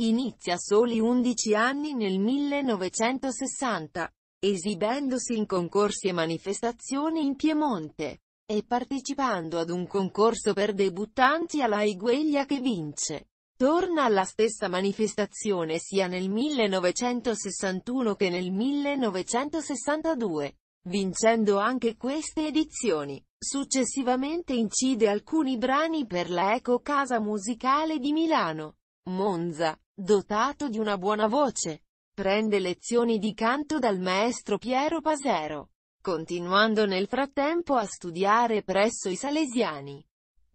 Inizia a soli 11 anni nel 1960, esibendosi in concorsi e manifestazioni in Piemonte, e partecipando ad un concorso per debuttanti alla Igueglia che vince. Torna alla stessa manifestazione sia nel 1961 che nel 1962, vincendo anche queste edizioni. Successivamente incide alcuni brani per la Eco Casa Musicale di Milano, Monza, Dotato di una buona voce. Prende lezioni di canto dal maestro Piero Pasero, continuando nel frattempo a studiare presso i Salesiani,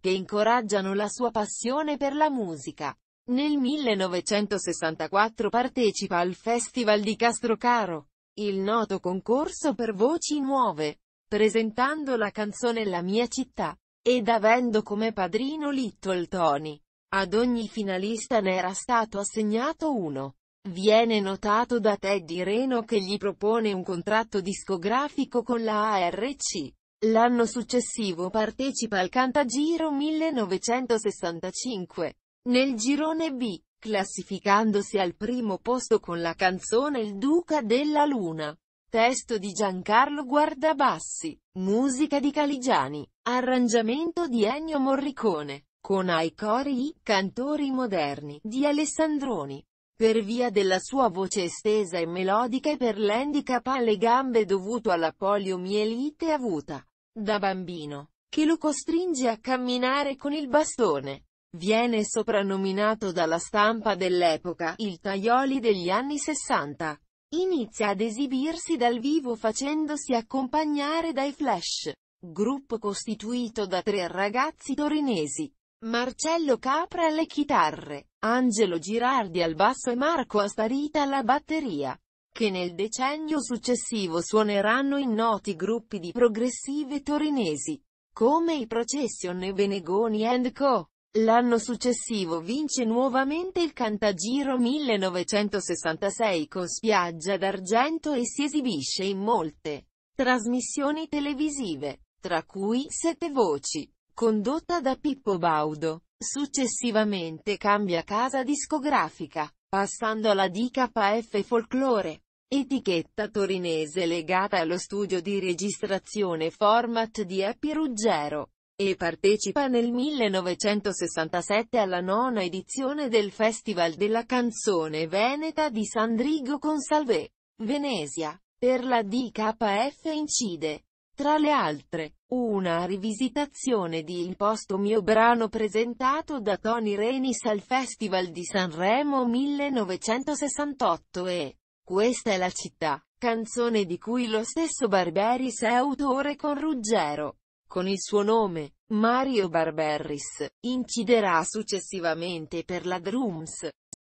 che incoraggiano la sua passione per la musica. Nel 1964 partecipa al Festival di Castrocaro, il noto concorso per voci nuove, presentando la canzone La mia città, ed avendo come padrino Little Tony. Ad ogni finalista ne era stato assegnato uno. Viene notato da Teddy Reno che gli propone un contratto discografico con la ARC. L'anno successivo partecipa al Cantagiro 1965, nel girone B, classificandosi al primo posto con la canzone Il Duca della Luna. Testo di Giancarlo Guardabassi, musica di Caligiani, arrangiamento di Ennio Morricone con ai cori i cantori moderni di Alessandroni. Per via della sua voce estesa e melodica e per l'handicap alle gambe dovuto alla poliomielite avuta da bambino, che lo costringe a camminare con il bastone. Viene soprannominato dalla stampa dell'epoca il Taioli degli anni 60. Inizia ad esibirsi dal vivo facendosi accompagnare dai Flash, gruppo costituito da tre ragazzi torinesi. Marcello Capra alle chitarre, Angelo Girardi al basso e Marco Astarita alla batteria, che nel decennio successivo suoneranno in noti gruppi di progressive torinesi, come i Procession e Benegoni Co. L'anno successivo vince nuovamente il Cantagiro 1966 con Spiaggia d'Argento e si esibisce in molte trasmissioni televisive, tra cui Sette Voci condotta da Pippo Baudo. Successivamente cambia casa discografica, passando alla DKF Folklore, etichetta torinese legata allo studio di registrazione format di Eppi Ruggero, e partecipa nel 1967 alla nona edizione del Festival della Canzone Veneta di Sandrigo con Salvé, Venesia. Per la DKF incide tra le altre, una rivisitazione di Il posto mio brano presentato da Tony Renis al Festival di Sanremo 1968 e Questa è la città, canzone di cui lo stesso Barberis è autore con Ruggero. Con il suo nome, Mario Barberis, inciderà successivamente per la Drums,